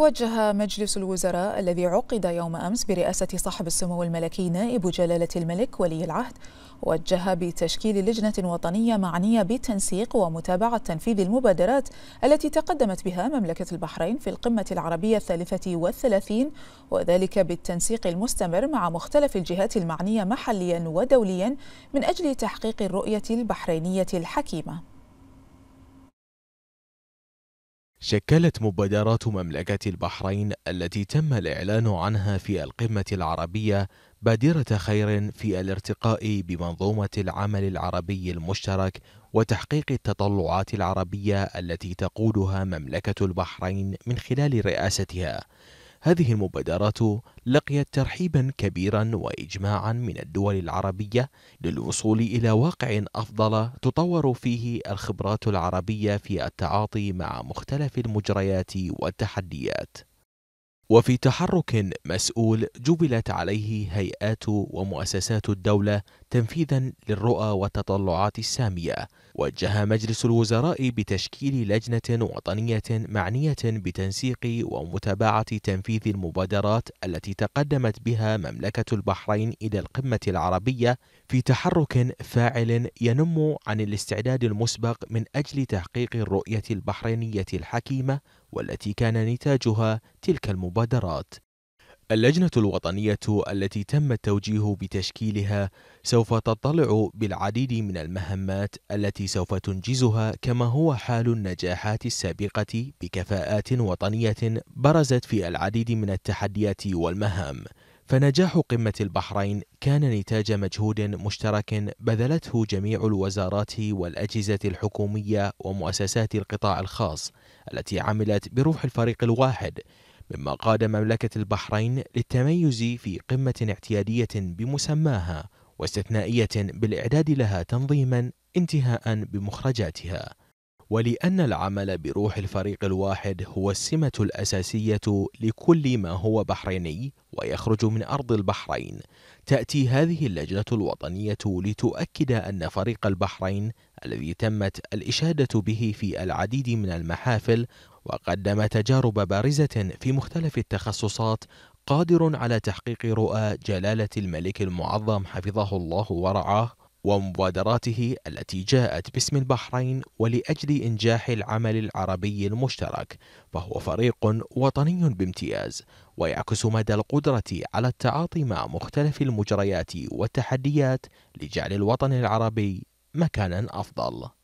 وجه مجلس الوزراء الذي عقد يوم أمس برئاسة صاحب السمو الملكي نائب جلالة الملك ولي العهد وجه بتشكيل لجنة وطنية معنية بتنسيق ومتابعة تنفيذ المبادرات التي تقدمت بها مملكة البحرين في القمة العربية الثالثة والثلاثين وذلك بالتنسيق المستمر مع مختلف الجهات المعنية محليا ودوليا من أجل تحقيق الرؤية البحرينية الحكيمة شكلت مبادرات مملكة البحرين التي تم الإعلان عنها في القمة العربية بادرة خير في الارتقاء بمنظومة العمل العربي المشترك وتحقيق التطلعات العربية التي تقودها مملكة البحرين من خلال رئاستها هذه المبادرات لقيت ترحيبا كبيرا واجماعا من الدول العربيه للوصول الى واقع افضل تطور فيه الخبرات العربيه في التعاطي مع مختلف المجريات والتحديات وفي تحرك مسؤول جبلت عليه هيئات ومؤسسات الدوله تنفيذا للرؤى والتطلعات السامية وجه مجلس الوزراء بتشكيل لجنة وطنية معنية بتنسيق ومتابعة تنفيذ المبادرات التي تقدمت بها مملكة البحرين إلى القمة العربية في تحرك فاعل ينم عن الاستعداد المسبق من أجل تحقيق الرؤية البحرينية الحكيمة والتي كان نتاجها تلك المبادرات اللجنة الوطنية التي تم التوجيه بتشكيلها سوف تطلع بالعديد من المهمات التي سوف تنجزها كما هو حال النجاحات السابقة بكفاءات وطنية برزت في العديد من التحديات والمهام فنجاح قمة البحرين كان نتاج مجهود مشترك بذلته جميع الوزارات والأجهزة الحكومية ومؤسسات القطاع الخاص التي عملت بروح الفريق الواحد مما قاد مملكة البحرين للتميز في قمة اعتيادية بمسماها واستثنائية بالإعداد لها تنظيما انتهاء بمخرجاتها ولأن العمل بروح الفريق الواحد هو السمة الأساسية لكل ما هو بحريني ويخرج من أرض البحرين، تأتي هذه اللجنة الوطنية لتؤكد أن فريق البحرين الذي تمت الإشادة به في العديد من المحافل وقدم تجارب بارزة في مختلف التخصصات قادر على تحقيق رؤى جلالة الملك المعظم حفظه الله ورعاه ومبادراته التي جاءت باسم البحرين ولاجل انجاح العمل العربي المشترك فهو فريق وطني بامتياز ويعكس مدى القدره على التعاطي مع مختلف المجريات والتحديات لجعل الوطن العربي مكانا افضل